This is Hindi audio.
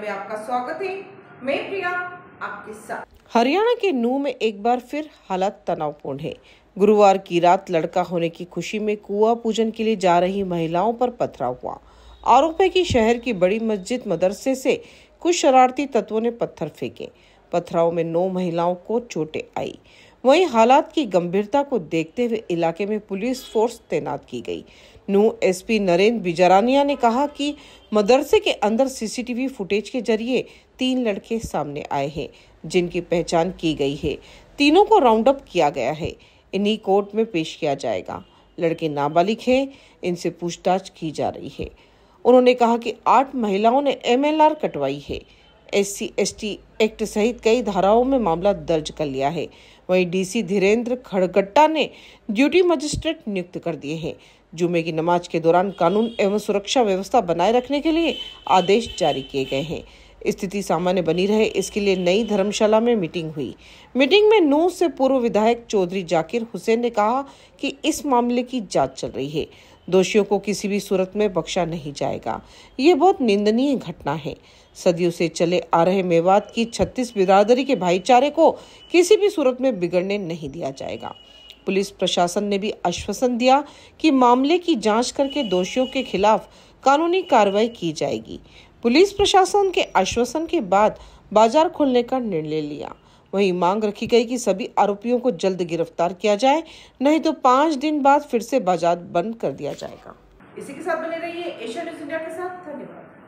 में आपका स्वागत है मैं प्रिया आपके साथ हरियाणा के नू में एक बार फिर हालात तनावपूर्ण है गुरुवार की रात लड़का होने की खुशी में कुआ पूजन के लिए जा रही महिलाओं पर पथराव हुआ आरोप है कि शहर की बड़ी मस्जिद मदरसे से कुछ शरारती तत्वों ने पत्थर फेंके पथराव में नौ महिलाओं को चोटें आई वहीं हालात की गंभीरता को देखते हुए इलाके में पुलिस फोर्स तैनात की गई नू एसपी नरेंद्र बिजारानिया ने कहा कि मदरसे के अंदर सीसीटीवी फुटेज के जरिए तीन लड़के सामने आए हैं जिनकी पहचान की गई है तीनों को राउंड अप किया गया है इन्हीं कोर्ट में पेश किया जाएगा लड़के नाबालिग हैं इनसे पूछताछ की जा रही है उन्होंने कहा कि आठ महिलाओं ने एमएलआर कटवाई है एस सी एक्ट सहित कई धाराओं में मामला दर्ज कर लिया है वहीं डीसी धीरेन्द्र खड़गट्टा ने ड्यूटी मजिस्ट्रेट नियुक्त कर दिए हैं जुमे की नमाज के दौरान कानून एवं सुरक्षा व्यवस्था बनाए रखने के लिए आदेश जारी किए गए हैं स्थिति सामान्य बनी रहे इसके लिए नई धर्मशाला में मीटिंग हुई मीटिंग में नू से पूर्व विधायक चौधरी जाकिर हुसैन ने कहा कि इस मामले की जांच चल रही है दोषियों को किसी भी सूरत में बख्शा नहीं जाएगा ये बहुत निंदनीय घटना है सदियों से चले आ रहे मेवात की छत्तीस बिरादरी के भाईचारे को किसी भी सूरत में बिगड़ने नहीं दिया जाएगा पुलिस प्रशासन ने भी आश्वासन दिया कि मामले की जांच करके दोषियों के खिलाफ कानूनी कार्रवाई की जाएगी पुलिस प्रशासन के आश्वासन के बाद बाजार खोलने का निर्णय लिया वहीं मांग रखी गई कि सभी आरोपियों को जल्द गिरफ्तार किया जाए नहीं तो पाँच दिन बाद फिर से बाजार बंद कर दिया जाएगा इसी के साथ बने रहिए एशिया न्यूज इंडिया के साथ धन्यवाद